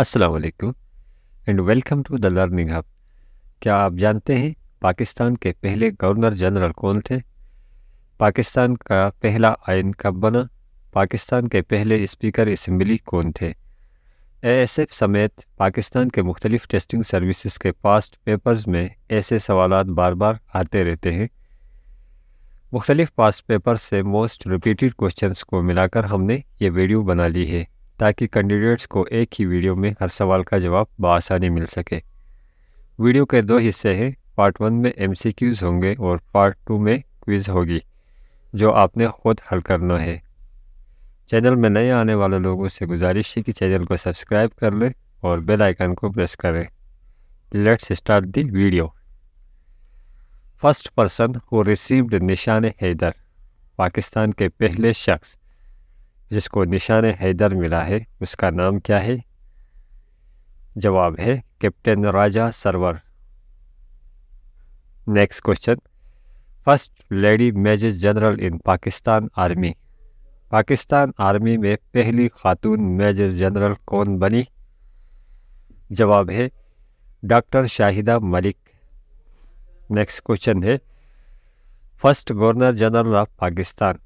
असलकुम and welcome to the learning hub क्या आप जानते हैं पाकिस्तान के पहले गवर्नर जनरल कौन थे पाकिस्तान का पहला आयन कब बना पाकिस्तान के पहले स्पीकर इसम्बली कौन थे एएसएफ समेत पाकिस्तान के मुख्तलिफ टेस्टिंग सर्विसेज के पास्ट पेपर्स में ऐसे सवाल बार बार आते रहते हैं मुख्तलिफ पास्ट पेपर से मोस्ट रिपीटेड क्वेश्चंस को मिलाकर हमने ये वीडियो बना ली है ताकि कैंडिडेट्स को एक ही वीडियो में हर सवाल का जवाब बआसानी मिल सके वीडियो के दो हिस्से हैं पार्ट वन में एम होंगे और पार्ट टू में क्विज़ होगी जो आपने खुद हल करना है चैनल में नए आने वाले लोगों से गुजारिश है कि चैनल को सब्सक्राइब कर लें और बेल आइकन को प्रेस करें let's start the video first person who received Nishan Haider Pakistan के पहले शख्स जिसको निशान हैदर मिला है उसका नाम क्या है जवाब है captain Raja Sarwar next question first lady major general in Pakistan army Pakistan army में पहली खातून मेजर जनरल कौन बनी जवाब है doctor Shahida Malik next question है first governor general of Pakistan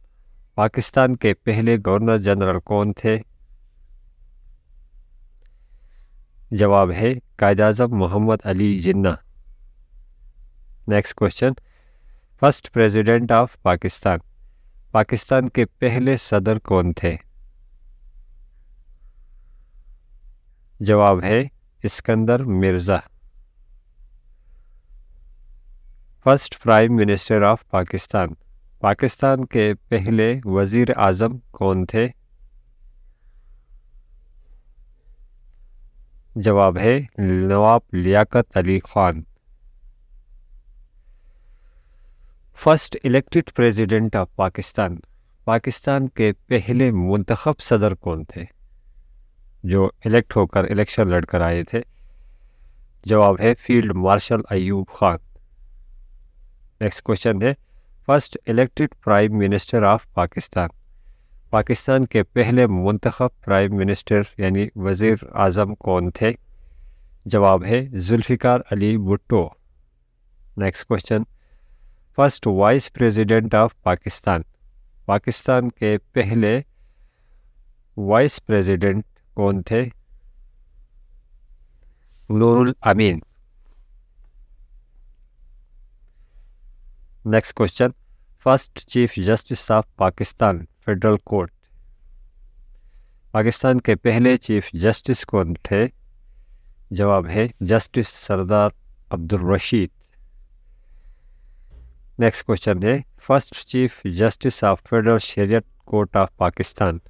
Pakistan के पहले गवर्नर जनरल कौन थे जवाब है Quaid Azam Mohammad Ali Jinnah next question first president of Pakistan Pakistan के पहले सदर कौन थे जवाब है Iskander Mirza first prime minister of Pakistan Pakistan के पहले वज़ीर आज़म कौन थे जवाब है Nawab Liaquat Ali Khan first elected president of Pakistan Pakistan के पहले मंतखब सदर कौन थे जो इलेक्ट होकर इलेक्शन लड़कर आए थे जवाब है field marshal Ayub Khan next question है first elected prime minister of Pakistan Pakistan के पहले मंतखब प्राइम मिनिस्टर यानी वज़ी अजम कौन थे जवाब है Zulfikar Ali Bhutto next question first vice president of Pakistan Pakistan के पहले वाइस प्रेसिडेंट कौन थे Nurul Amin next question first chief justice of Pakistan federal court Pakistan के पहले चीफ जस्टिस कौन थे जवाब है justice Sardar Abdul Rashid next question है first chief justice of federal Shariat court of Pakistan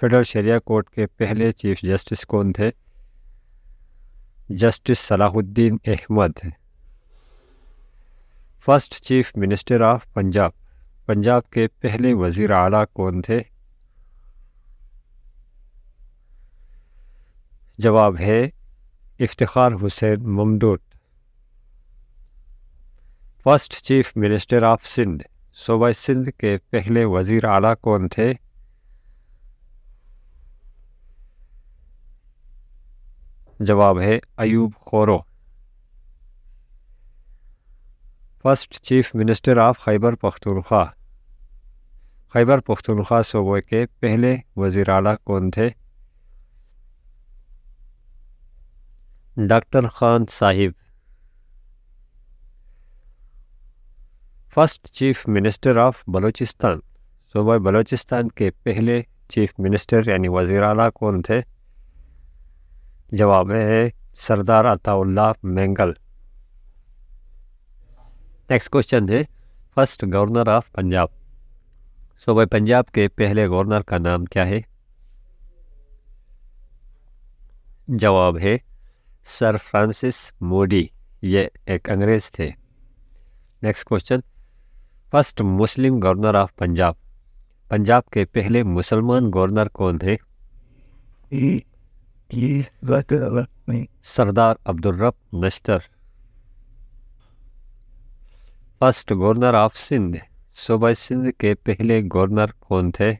federal Sharia court के पहले चीफ जस्टिस कौन थे justice Salahuddin Ahmed first chief minister of Punjab Punjab के पहले वजीर आला कौन थे जवाब है Iftikhar Hussain Mamdot first chief minister of Sindh सूबा सिंध के पहले वज़ीर आला कौन थे जवाब है Ayub Khuhro first chief minister of Khyber Pakhtunkhwa Khyber Pakhtunkhwa सूबे के पहले वजीर अला कौन थे doctor Khan Sahib first chief minister of Balochistan सूबा बलूचिस्तान के पहले चीफ मिनिस्टर यानी वजीर अला कौन थे जवाब है सरदार अताउल्ला मेंगल नेक्स्ट क्वेश्चन है first governor of Punjab so भाई पंजाब के पहले गवर्नर का नाम क्या है जवाब है सर फ्रांसिस मोडी ये एक अंग्रेज थे next question first Muslim governor of Punjab Punjab के पहले मुसलमान गवर्नर कौन थे तो Sardar Abdurrab Nishtar first governor of Sindh सुबह सिंध के पहले गवर्नर कौन थे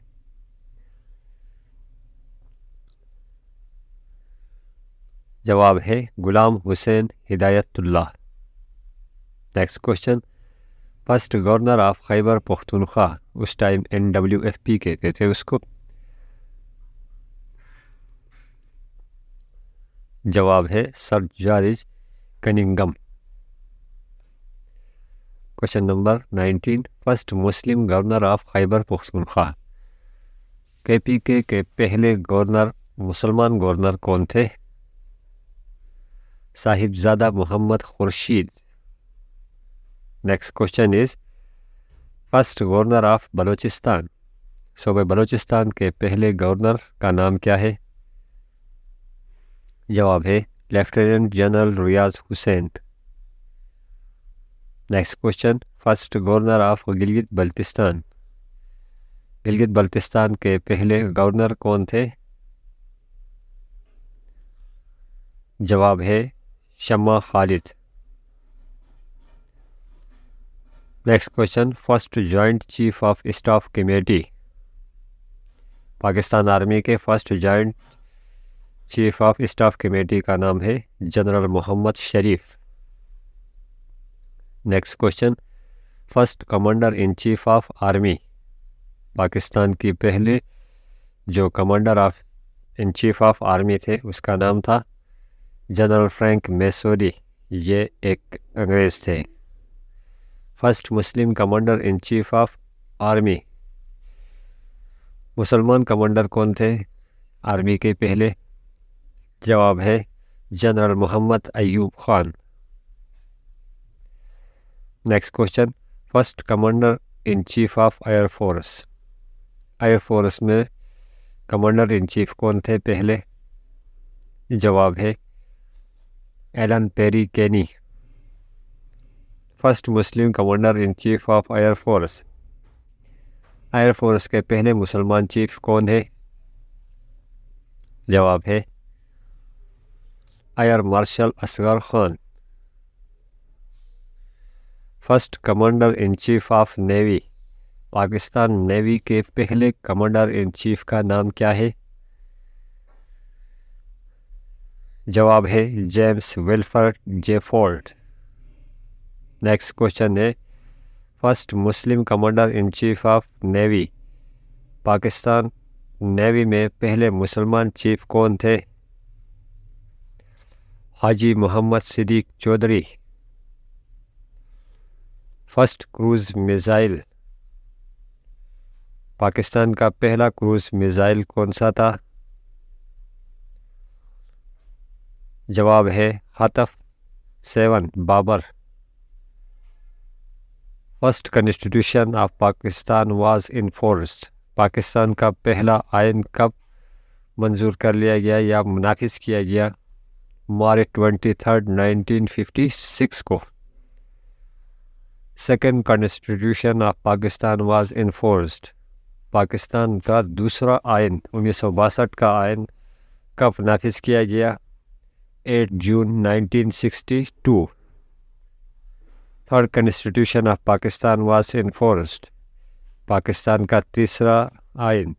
जवाब है Ghulam Hussain Hidayatullah next question first governor of Khyber Pakhtunkhwa उस time N W F P कहते थे उसको जवाब है sir George Cunningham question number nineteen first Muslim governor of Khyber Pakhtunkhwa K P के के पहले गवर्नर मुसलमान गवर्नर कौन थे Sahibzada Mohammad Khurshid next question is first governor of Balochistan सूबे बलोचिस्तान के पहले गवर्नर का नाम क्या है जवाब है lieutenant general Riaz Hussain next question first governor of Gilgit Baltistan Gilgit Baltistan के पहले गवर्नर कौन थे जवाब है Shamma Khalid next question first joint chief of staff committee Pakistan army के first joint chief of staff committee का नाम है general Mohammad Sharif next question first commander in chief of army Pakistan की पहले जो commander of in chief of army थे उसका नाम था जनरल फ्रैंक मेसोरी ये एक अंग्रेज़ थे first Muslim commander in chief of army मुसलमान कमांडर कौन थे आर्मी के पहले जवाब है general Mohammad Ayub Khan next question first commander in chief of air force air force में कमांडर इन चीफ कौन थे पहले जवाब है Allan Perry Keene first Muslim commander in chief of air force air force के पहले मुसलमान चीफ कौन है जवाब है air marshal Asghar Khan first commander in chief of navy Pakistan navy के पहले कमांडर इन चीफ का नाम क्या है जवाब है James Wilfred Jefford next question है first Muslim commander in chief of navy Pakistan navy में पहले मुसलमान चीफ कौन थे Haji Mohammad Siddiq Chaudhry first cruise missile Pakistan का पहला क्रूज़ मिज़ाइल कौन सा था जवाब है Hatf seven Babur first constitution of Pakistan was enforced Pakistan का पहला आयन कब मंजूर कर लिया गया या मुनाफिज किया गया March twenty third nineteen fifty six को second constitution of Pakistan was enforced Pakistan का दूसरा आयन उन्नीस सौ बासठ का आयन कब नाफिज किया गया eight June sixty two third constitution of Pakistan was enforced Pakistan का तीसरा आयन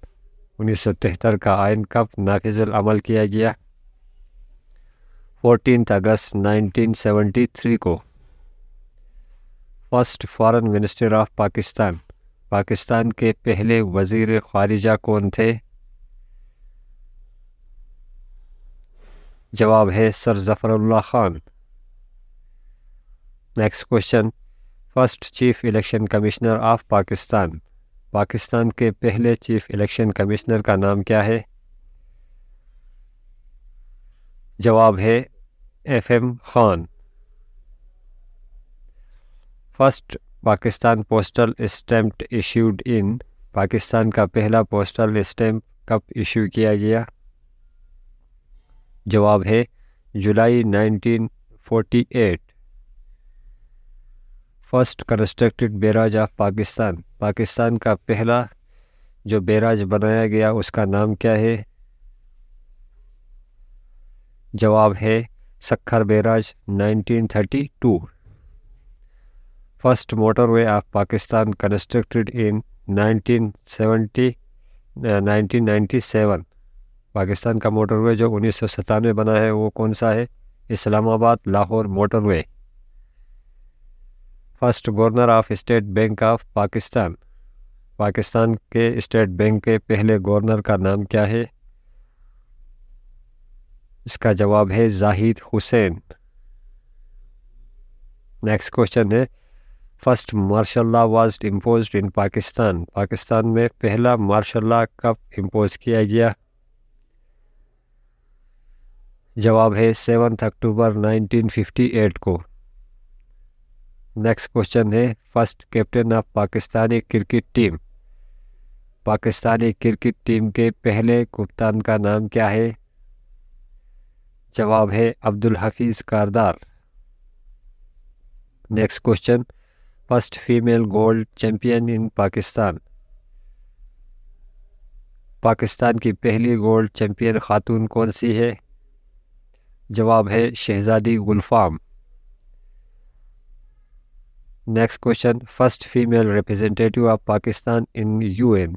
उन्नीस सौ तिहत्तर का आयन कब नाफिजुल किया गया 14 अगस्त सेवेंटी थ्री को first foreign minister of Pakistan Pakistan के पहले वज़ीर खारिजा कौन थे जवाब है sir Zafrullah Khan next question first chief election commissioner of Pakistan Pakistan के पहले चीफ इलेक्शन कमिश्नर का नाम क्या है जवाब है F M Khan first Pakistan postal stamp issued in Pakistan का पहला पोस्टल स्टैम्प कब इशू किया गया जवाब है जुलाई 1948 first constructed barrage of Pakistan Pakistan का पहला जो बैराज बनाया गया उसका नाम क्या है जवाब है Sukkur barrage 1932 first motorway of Pakistan constructed in 1970 uh, 1997 Pakistan का मोटरवे जो उन्नीस सौ बना है वो कौन सा है Islamabad Lahore motorway first governor of state bank of Pakistan Pakistan के स्टेट बैंक के पहले गवर्नर का नाम क्या है इसका जवाब है जाहिद हुसैन नेक्स्ट क्वेश्चन है first martial law was impose in Pakistan Pakistan में पहला मार्शल लॉ कब इम्पोज किया गया जवाब है सेवन्थ अक्टूबर 1958 को नेक्स्ट क्वेश्चन है first captain of Pakistani cricket team Pakistani cricket team के पहले कप्तान का नाम क्या है जवाब है Abdul Hafeez Kardar next question first female gold champion in Pakistan Pakistan की पहली गोल्ड चैंपियन खातून कौन सी है जवाब है Shahzadi Gulfam next question first female representative of Pakistan in UN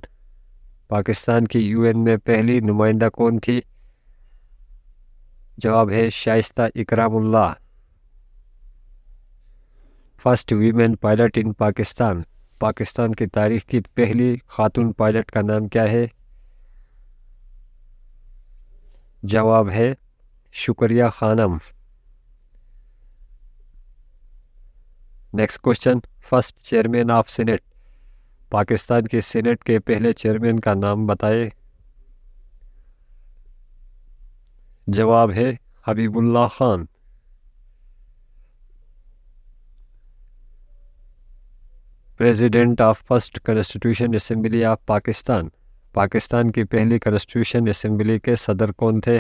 Pakistan की यूएन में पहली नुमाइंदा कौन थी जवाब है Shaista Ikramullah first women pilot in Pakistan Pakistan की तारीख की पहली खातून पायलट का नाम क्या है जवाब है Shukria Khanum next question first chairman of senate Pakistan के सीनेट के पहले चेयरमैन का नाम बताए जवाब है Habibullah Khan president of first constitution assembly of Pakistan Pakistan की पहली कॉन्स्टिट्यूशन असम्बली के सदर कौन थे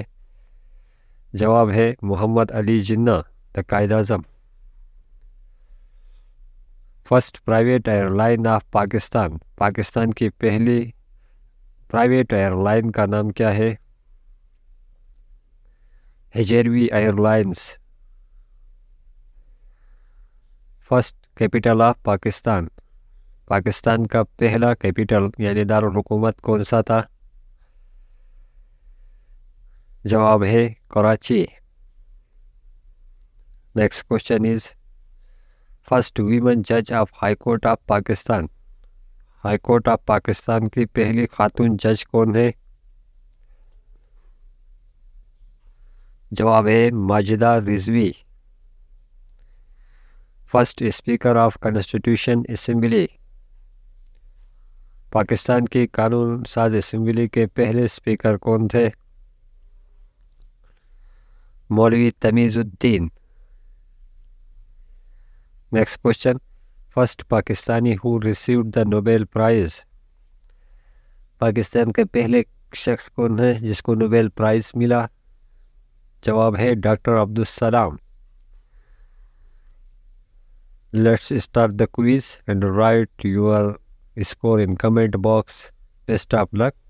जवाब है Mohammad Ali Jinnah the Quaid Azam first private airline of Pakistan Pakistan की पहली प्राइवेट एयरलाइन का नाम क्या है Hajervi airlines first capital of Pakistan Pakistan का पहला कैपिटल यानी दारकूमत कौन सा था जवाब है Karachi next question is first women जज of high court of Pakistan high court of Pakistan की पहली खातून जज कौन है जवाब है Majida Rizvi first speaker of constitution assembly Pakistan की कानून साज असम्बली के पहले स्पीकर कौन थे Maulvi Tamizuddin next question first Pakistani who receive the Nobel prize Pakistan के पहले शख्स कौन है जिसको नोबेल प्राइज़ मिला जवाब है doctor Abdul Salam let's start the quiz and right your score in comment box best of luck